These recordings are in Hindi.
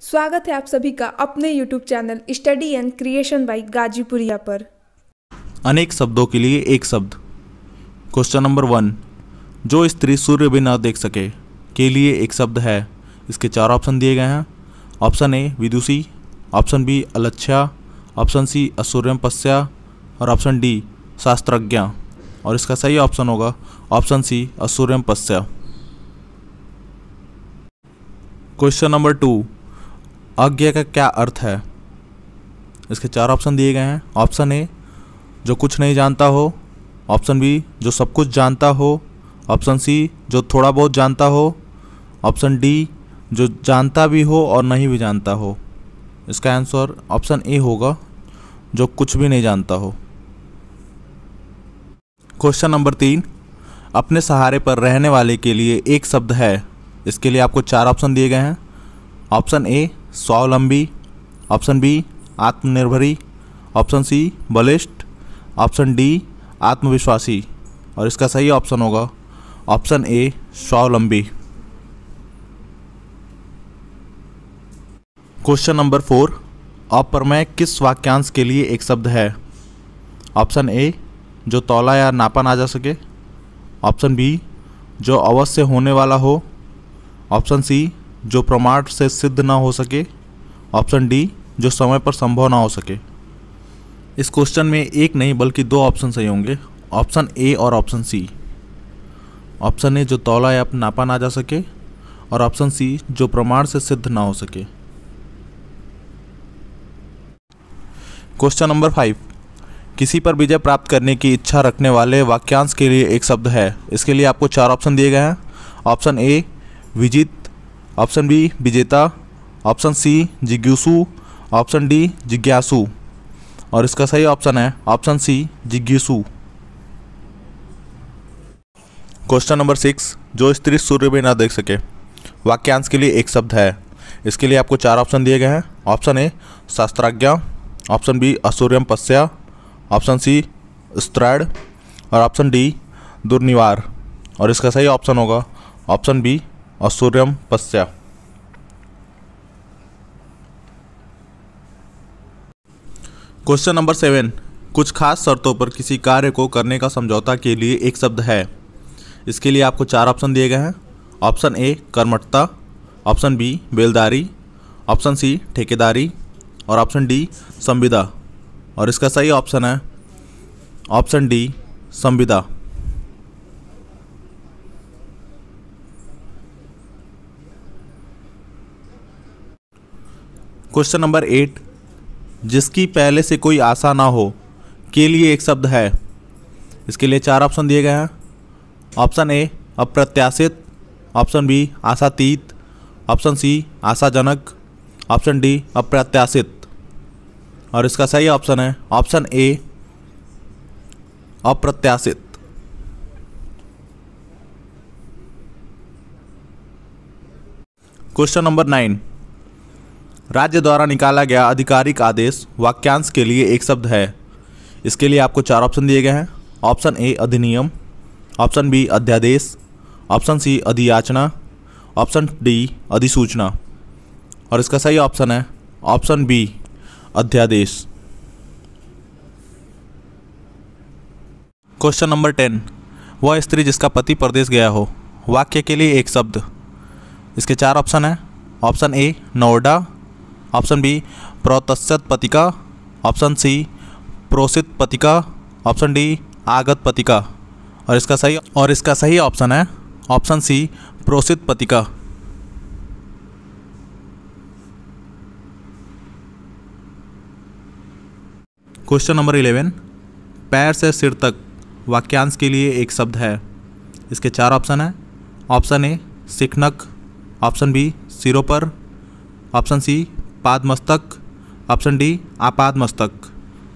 स्वागत है आप सभी का अपने YouTube channel study and creation by Ghazipuriya पर अनेक शब्दों के लिए एक शब्द क्वेश्चन नंबर वन जो स्त्री सूर्य भी न देख सके के लिए एक शब्द है इसके चार ऑप्शन दिए गए हैं ऑप्शन ए विदुषी ऑप्शन बी अलच्छा ऑप्शन सी असूर्यम पस्या और ऑप्शन डी शास्त्रज्ञा और इसका सही ऑप्शन होगा ऑप्शन सी असूर्यम पस्या क्वेश्चन नंबर टू आज्ञा का क्या अर्थ है इसके चार ऑप्शन दिए गए हैं ऑप्शन ए जो कुछ नहीं जानता हो ऑप्शन बी जो सब कुछ जानता हो ऑप्शन सी जो थोड़ा बहुत जानता हो ऑप्शन डी जो जानता भी हो और नहीं भी जानता हो इसका आंसर ऑप्शन ए होगा जो कुछ भी नहीं जानता हो क्वेश्चन नंबर तीन अपने सहारे पर रहने वाले के लिए एक शब्द है इसके लिए आपको चार ऑप्शन दिए गए हैं ऑप्शन ए स्वावलंबी ऑप्शन बी आत्मनिर्भरी ऑप्शन सी बलिष्ठ ऑप्शन डी आत्मविश्वासी और इसका सही ऑप्शन होगा ऑप्शन ए स्वावलंबी क्वेश्चन नंबर फोर अप्रमेय किस वाक्यांश के लिए एक शब्द है ऑप्शन ए जो तोला या नापा ना जा सके ऑप्शन बी जो अवश्य होने वाला हो ऑप्शन सी जो प्रमाण से सिद्ध ना हो सके ऑप्शन डी जो समय पर संभव ना हो सके इस क्वेश्चन में एक नहीं बल्कि दो ऑप्शन सही होंगे ऑप्शन ए और ऑप्शन सी ऑप्शन ए जो तौला या नापा ना जा सके और ऑप्शन सी जो प्रमाण से सिद्ध ना हो सके क्वेश्चन नंबर फाइव किसी पर विजय प्राप्त करने की इच्छा रखने वाले वाक्यांश के लिए एक शब्द है इसके लिए आपको चार ऑप्शन दिए गए हैं ऑप्शन ए विजित ऑप्शन बी विजेता ऑप्शन सी जिज्ञुसु ऑप्शन डी जिज्ञासु और इसका सही ऑप्शन है ऑप्शन सी जिज्ञुसु क्वेश्चन नंबर सिक्स जो स्त्री सूर्य में ना देख सके वाक्यांश के लिए एक शब्द है इसके लिए आपको चार ऑप्शन दिए गए हैं ऑप्शन ए शास्त्राज्ञा ऑप्शन बी असूर्यम पस्या ऑप्शन सी स्त्रैड और ऑप्शन डी दुर्निवार और इसका सही ऑप्शन होगा ऑप्शन बी असूर्य पश्या क्वेश्चन नंबर सेवन कुछ खास शर्तों पर किसी कार्य को करने का समझौता के लिए एक शब्द है इसके लिए आपको चार ऑप्शन दिए गए हैं ऑप्शन ए कर्मठता ऑप्शन बी बेलदारी ऑप्शन सी ठेकेदारी और ऑप्शन डी संविदा और इसका सही ऑप्शन है ऑप्शन डी संविदा क्वेश्चन नंबर एट जिसकी पहले से कोई आशा ना हो के लिए एक शब्द है इसके लिए चार ऑप्शन दिए गए हैं ऑप्शन ए अप्रत्याशित ऑप्शन बी आशातीत ऑप्शन सी आशाजनक ऑप्शन डी अप्रत्याशित और इसका सही ऑप्शन है ऑप्शन ए अप्रत्याशित क्वेश्चन नंबर नाइन राज्य द्वारा निकाला गया आधिकारिक आदेश वाक्यांश के लिए एक शब्द है इसके लिए आपको चार ऑप्शन दिए गए हैं ऑप्शन ए अधिनियम ऑप्शन बी अध्यादेश ऑप्शन सी अधियाचना ऑप्शन डी अधिसूचना और इसका सही ऑप्शन है ऑप्शन बी अध्यादेश क्वेश्चन नंबर टेन वह स्त्री जिसका पति परदेश गया हो वाक्य के लिए एक शब्द इसके चार ऑप्शन हैं ऑप्शन ए नोएडा ऑप्शन बी प्रोत्सत पतिका ऑप्शन सी प्रोसित पतिका ऑप्शन डी आगत पतिका और इसका सही और इसका सही ऑप्शन है ऑप्शन सी प्रोसित पतिका क्वेश्चन नंबर इलेवन पैर से सिर तक वाक्यांश के लिए एक शब्द है इसके चार ऑप्शन हैं ऑप्शन ए सिखनक ऑप्शन बी सिरों पर ऑप्शन सी आपाद मस्तक ऑप्शन डी आपाद मस्तक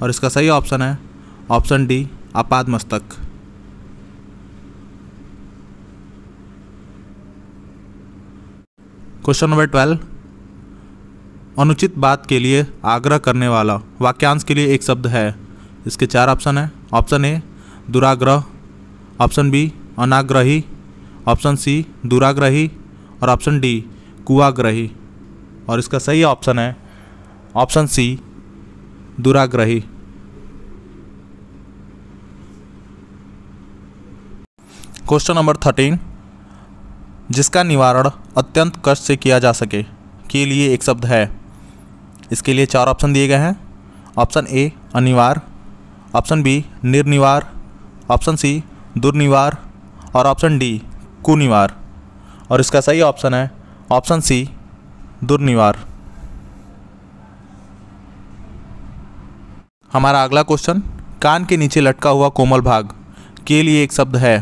और इसका सही ऑप्शन है ऑप्शन डी आपाद मस्तक क्वेश्चन नंबर ट्वेल्व अनुचित बात के लिए आग्रह करने वाला वाक्यांश के लिए एक शब्द है इसके चार ऑप्शन है ऑप्शन ए दुराग्रह ऑप्शन बी अनाग्रही ऑप्शन सी दुराग्रही और ऑप्शन डी कुआग्रही और इसका सही ऑप्शन है ऑप्शन सी दुराग्रही क्वेश्चन नंबर थर्टीन जिसका निवारण अत्यंत कष्ट से किया जा सके के लिए एक शब्द है इसके लिए चार ऑप्शन दिए गए हैं ऑप्शन ए अनिवार्य ऑप्शन बी निर्निवार ऑप्शन सी दुर्निवार और ऑप्शन डी कुनिवार और इसका सही ऑप्शन है ऑप्शन सी दुर्निवार हमारा अगला क्वेश्चन कान के नीचे लटका हुआ कोमल भाग के लिए एक शब्द है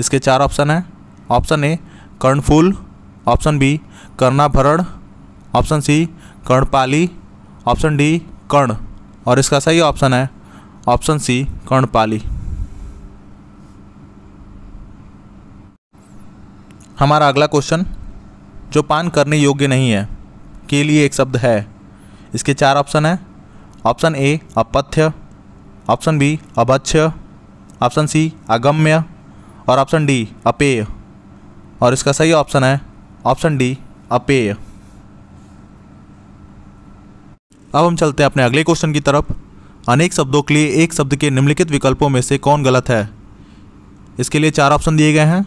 इसके चार ऑप्शन हैं ऑप्शन ए कर्णफूल ऑप्शन बी कर्णाभरण ऑप्शन सी कर्णपाली ऑप्शन डी कर्ण और इसका सही ऑप्शन है ऑप्शन सी कर्णपाली हमारा अगला क्वेश्चन जो पान करने योग्य नहीं है के लिए एक शब्द है इसके चार ऑप्शन हैं ऑप्शन ए अपथ्य ऑप्शन बी अभक्ष्य ऑप्शन सी अगम्य और ऑप्शन डी अपेय और इसका सही ऑप्शन है ऑप्शन डी अपेय अब हम चलते हैं अपने अगले क्वेश्चन की तरफ अनेक शब्दों के लिए एक शब्द के निम्नलिखित विकल्पों में से कौन गलत है इसके लिए चार ऑप्शन दिए गए हैं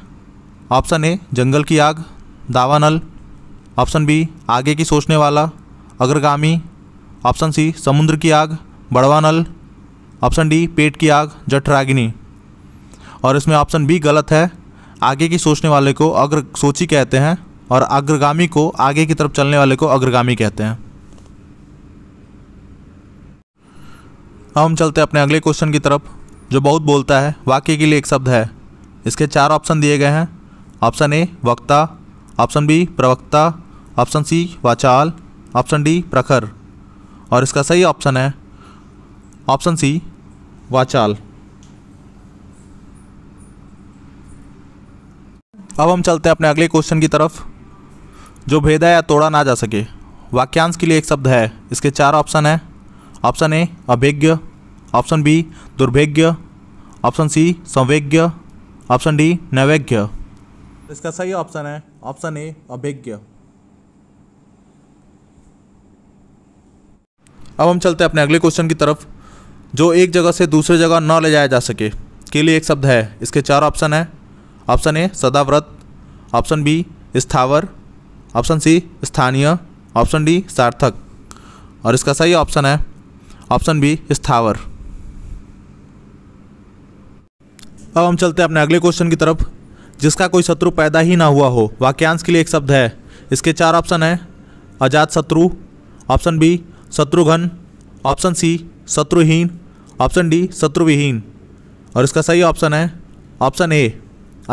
ऑप्शन ए जंगल की आग दावानल ऑप्शन बी आगे की सोचने वाला अग्रगामी ऑप्शन सी समुद्र की आग बड़वानल ऑप्शन डी पेट की आग जठरागिनी और इसमें ऑप्शन बी गलत है आगे की सोचने वाले को अग्र सोची कहते हैं और अग्रगामी को आगे की तरफ चलने वाले को अग्रगामी कहते हैं अब हम चलते हैं अपने अगले क्वेश्चन की तरफ जो बहुत बोलता है वाक्य के लिए एक शब्द है इसके चार ऑप्शन दिए गए हैं ऑप्शन ए वक्ता ऑप्शन बी प्रवक्ता ऑप्शन सी वाचाल ऑप्शन डी प्रखर और इसका सही ऑप्शन है ऑप्शन सी वाचाल अब हम चलते हैं अपने अगले क्वेश्चन की तरफ जो भेदा या तोड़ा ना जा सके वाक्यांश के लिए एक शब्द है इसके चार ऑप्शन हैं ऑप्शन ए अभिज्ञ ऑप्शन बी दुर्भिज्ञ ऑप्शन सी संवेज्ञ ऑप्शन डी नैवेज्ञ इसका सही ऑप्शन है ऑप्शन ए अभिज्ञ अब हम चलते हैं अपने अगले क्वेश्चन की तरफ जो एक जगह से दूसरे जगह न ले जाया जा सके के लिए एक शब्द है इसके चार ऑप्शन है ऑप्शन ए सदाव्रत ऑप्शन बी स्थावर ऑप्शन सी स्थानीय ऑप्शन डी सार्थक और इसका सही ऑप्शन है ऑप्शन बी स्थावर अब हम चलते हैं अपने अगले क्वेश्चन की तरफ जिसका कोई शत्रु पैदा ही ना हुआ हो वाक्यांश के लिए एक शब्द है इसके चार ऑप्शन हैं अजात शत्रु ऑप्शन बी शत्रुघ्न ऑप्शन सी शत्रुहीन ऑप्शन डी शत्रुविहीन और इसका सही ऑप्शन है ऑप्शन ए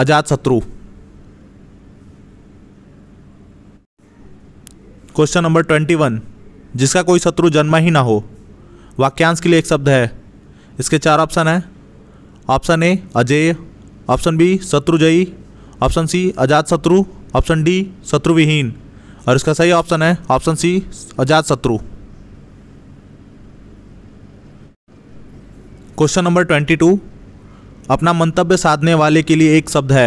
अजात शत्रु क्वेश्चन नंबर ट्वेंटी वन जिसका कोई शत्रु जन्मा ही ना हो वाक्यांश के लिए एक शब्द है इसके चार ऑप्शन हैं ऑप्शन ए अजय ऑप्शन बी शत्रुजयी ऑप्शन सी अजात शत्रु ऑप्शन डी शत्रुविहीन और इसका सही ऑप्शन है ऑप्शन सी अजात शत्रु क्वेश्चन नंबर ट्वेंटी टू अपना मंतव्य साधने वाले के लिए एक शब्द है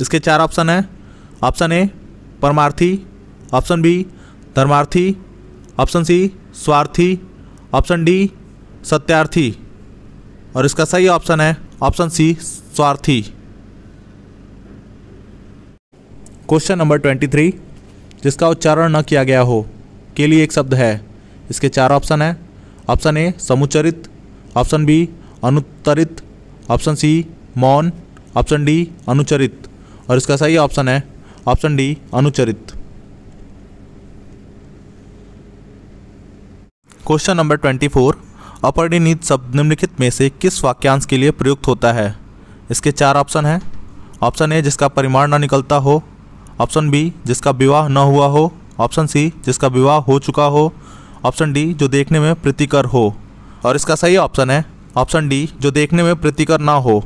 इसके चार ऑप्शन हैं ऑप्शन ए परमार्थी ऑप्शन बी धर्मार्थी ऑप्शन सी स्वार्थी ऑप्शन डी सत्यार्थी और इसका सही ऑप्शन है ऑप्शन सी स्वार्थी क्वेश्चन नंबर ट्वेंटी थ्री जिसका उच्चारण न किया गया हो के लिए एक शब्द है इसके चार ऑप्शन हैं ऑप्शन ए समुचरित ऑप्शन बी अनुतरित ऑप्शन सी मौन ऑप्शन डी अनुचरित और इसका सही ऑप्शन है ऑप्शन डी अनुचरित क्वेश्चन नंबर ट्वेंटी फोर अपरिणित शब्द निम्नलिखित में से किस वाक्यांश के लिए प्रयुक्त होता है इसके चार ऑप्शन हैं ऑप्शन ए जिसका परिमाण न निकलता हो ऑप्शन बी जिसका विवाह न हुआ हो ऑप्शन सी जिसका विवाह हो चुका हो ऑप्शन डी जो देखने में प्रतिकर हो और इसका सही ऑप्शन है ऑप्शन डी जो देखने में प्रतिकर ना हो